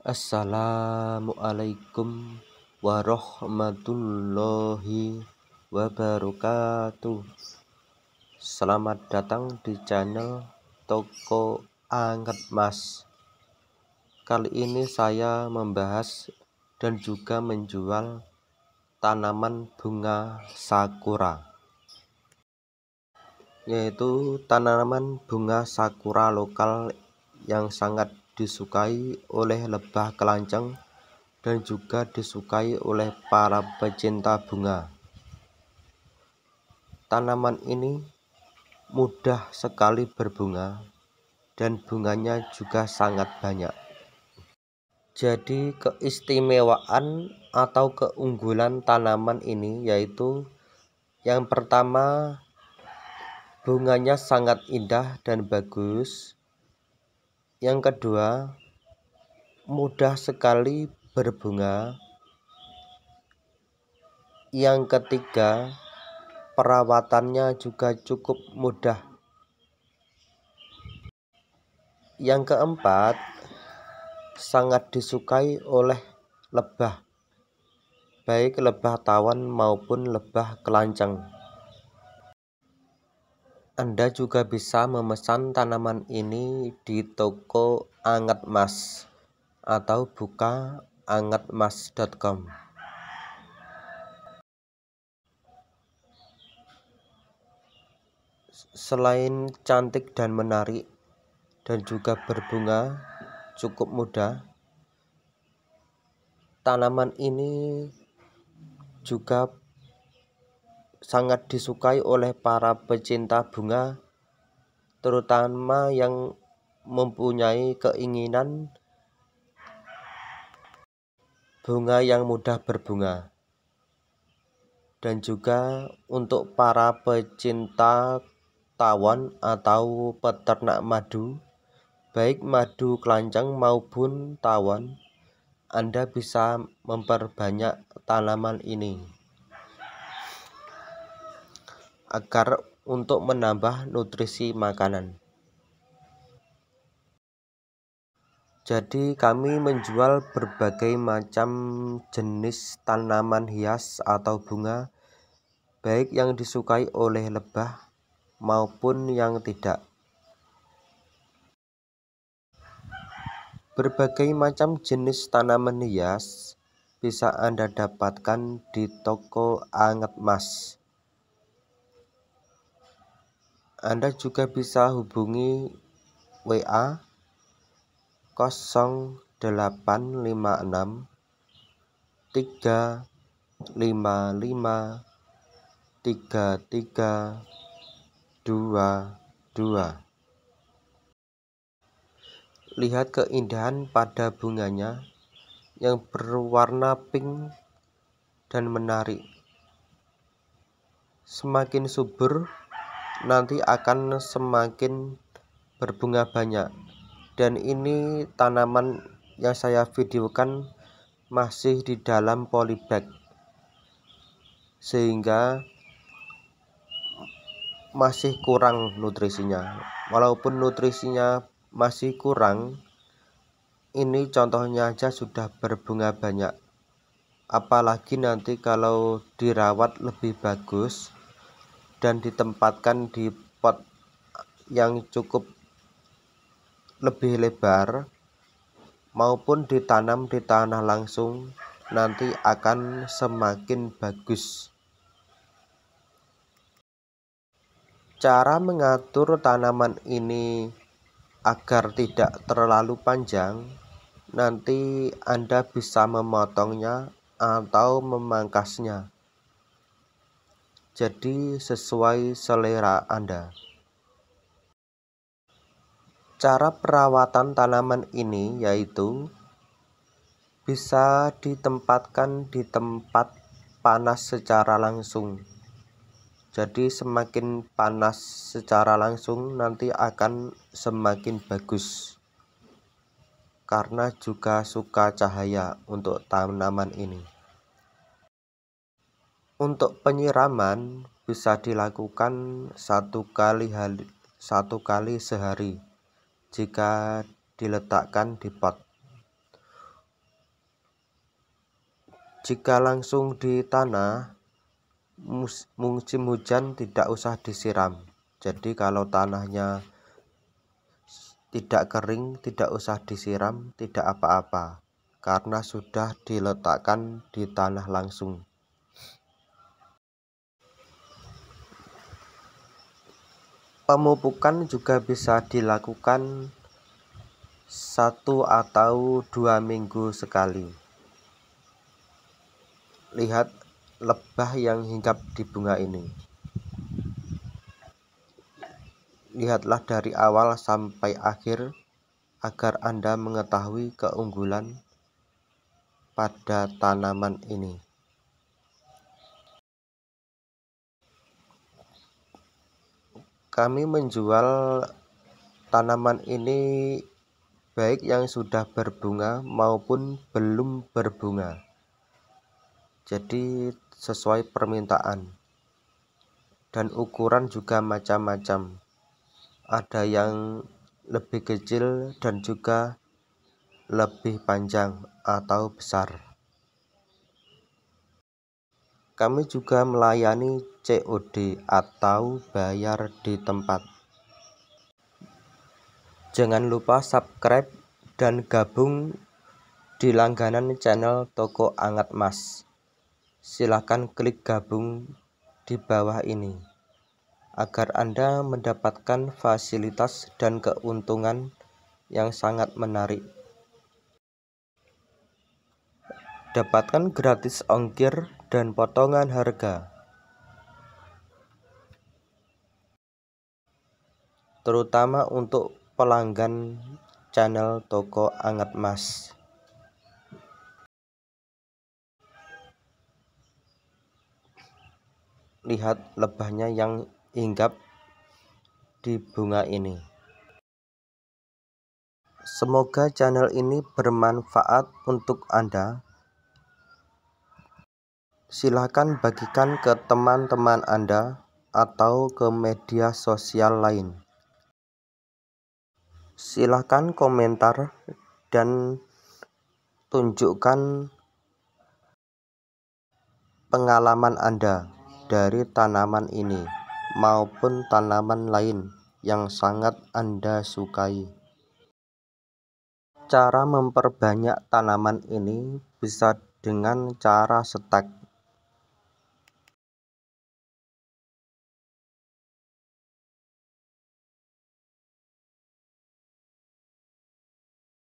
Assalamualaikum warahmatullahi wabarakatuh Selamat datang di channel Toko Angkat Mas Kali ini saya membahas dan juga menjual tanaman bunga sakura yaitu tanaman bunga sakura lokal yang sangat disukai oleh lebah kelanceng dan juga disukai oleh para pecinta bunga. Tanaman ini mudah sekali berbunga dan bunganya juga sangat banyak. Jadi keistimewaan atau keunggulan tanaman ini yaitu yang pertama bunganya sangat indah dan bagus. Yang kedua, mudah sekali berbunga. Yang ketiga, perawatannya juga cukup mudah. Yang keempat, sangat disukai oleh lebah, baik lebah tawan maupun lebah kelancang. Anda juga bisa memesan tanaman ini di toko Anget Mas atau buka angetmas.com. Selain cantik dan menarik dan juga berbunga cukup mudah, tanaman ini juga sangat disukai oleh para pecinta bunga terutama yang mempunyai keinginan bunga yang mudah berbunga dan juga untuk para pecinta tawon atau peternak madu baik madu kelancang maupun tawon Anda bisa memperbanyak tanaman ini agar untuk menambah nutrisi makanan. Jadi kami menjual berbagai macam jenis tanaman hias atau bunga baik yang disukai oleh lebah maupun yang tidak. Berbagai macam jenis tanaman hias bisa Anda dapatkan di toko Anget Mas. Anda juga bisa hubungi WA 0856 355 3322 Lihat keindahan pada bunganya yang berwarna pink dan menarik. Semakin subur, nanti akan semakin berbunga banyak dan ini tanaman yang saya videokan masih di dalam polybag sehingga masih kurang nutrisinya walaupun nutrisinya masih kurang ini contohnya aja sudah berbunga banyak apalagi nanti kalau dirawat lebih bagus dan ditempatkan di pot yang cukup lebih lebar maupun ditanam di tanah langsung nanti akan semakin bagus. Cara mengatur tanaman ini agar tidak terlalu panjang, nanti Anda bisa memotongnya atau memangkasnya jadi sesuai selera Anda. Cara perawatan tanaman ini yaitu bisa ditempatkan di tempat panas secara langsung. Jadi semakin panas secara langsung nanti akan semakin bagus. Karena juga suka cahaya untuk tanaman ini. Untuk penyiraman bisa dilakukan satu kali, hari, satu kali sehari jika diletakkan di pot. Jika langsung di tanah, musim hujan tidak usah disiram. Jadi kalau tanahnya tidak kering, tidak usah disiram, tidak apa-apa karena sudah diletakkan di tanah langsung. Pemupukan juga bisa dilakukan satu atau dua minggu sekali. Lihat lebah yang hinggap di bunga ini. Lihatlah dari awal sampai akhir agar Anda mengetahui keunggulan pada tanaman ini. kami menjual tanaman ini baik yang sudah berbunga maupun belum berbunga jadi sesuai permintaan dan ukuran juga macam-macam ada yang lebih kecil dan juga lebih panjang atau besar kami juga melayani COD atau bayar di tempat. Jangan lupa subscribe dan gabung di langganan channel Toko Angat Mas. Silahkan klik gabung di bawah ini agar Anda mendapatkan fasilitas dan keuntungan yang sangat menarik. Dapatkan gratis ongkir dan potongan harga. Terutama untuk pelanggan channel toko Anget Mas. Lihat lebahnya yang hinggap di bunga ini. Semoga channel ini bermanfaat untuk Anda silakan bagikan ke teman-teman Anda atau ke media sosial lain. Silakan komentar dan tunjukkan pengalaman Anda dari tanaman ini maupun tanaman lain yang sangat Anda sukai. Cara memperbanyak tanaman ini bisa dengan cara stek.